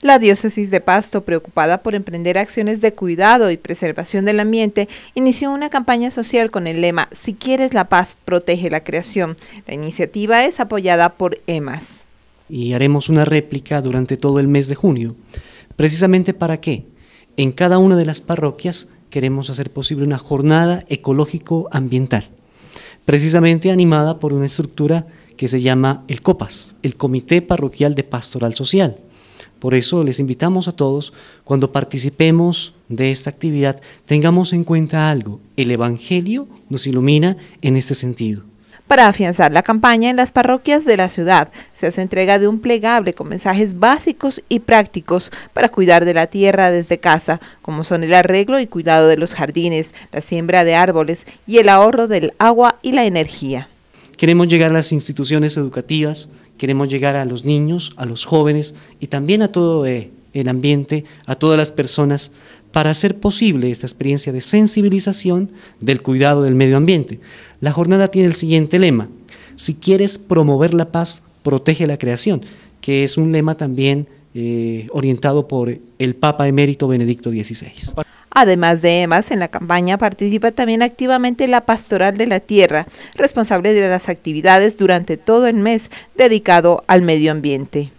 La diócesis de Pasto, preocupada por emprender acciones de cuidado y preservación del ambiente, inició una campaña social con el lema Si quieres la paz, protege la creación. La iniciativa es apoyada por EMAS. Y haremos una réplica durante todo el mes de junio. ¿Precisamente para qué? En cada una de las parroquias queremos hacer posible una jornada ecológico-ambiental, precisamente animada por una estructura que se llama el COPAS, el Comité Parroquial de Pastoral Social por eso les invitamos a todos, cuando participemos de esta actividad, tengamos en cuenta algo. El Evangelio nos ilumina en este sentido. Para afianzar la campaña en las parroquias de la ciudad, se hace entrega de un plegable con mensajes básicos y prácticos para cuidar de la tierra desde casa, como son el arreglo y cuidado de los jardines, la siembra de árboles y el ahorro del agua y la energía. Queremos llegar a las instituciones educativas, queremos llegar a los niños, a los jóvenes y también a todo eh, el ambiente, a todas las personas, para hacer posible esta experiencia de sensibilización del cuidado del medio ambiente. La jornada tiene el siguiente lema, si quieres promover la paz, protege la creación, que es un lema también eh, orientado por el Papa emérito Benedicto XVI. Además de EMAS, en la campaña participa también activamente la Pastoral de la Tierra, responsable de las actividades durante todo el mes dedicado al medio ambiente.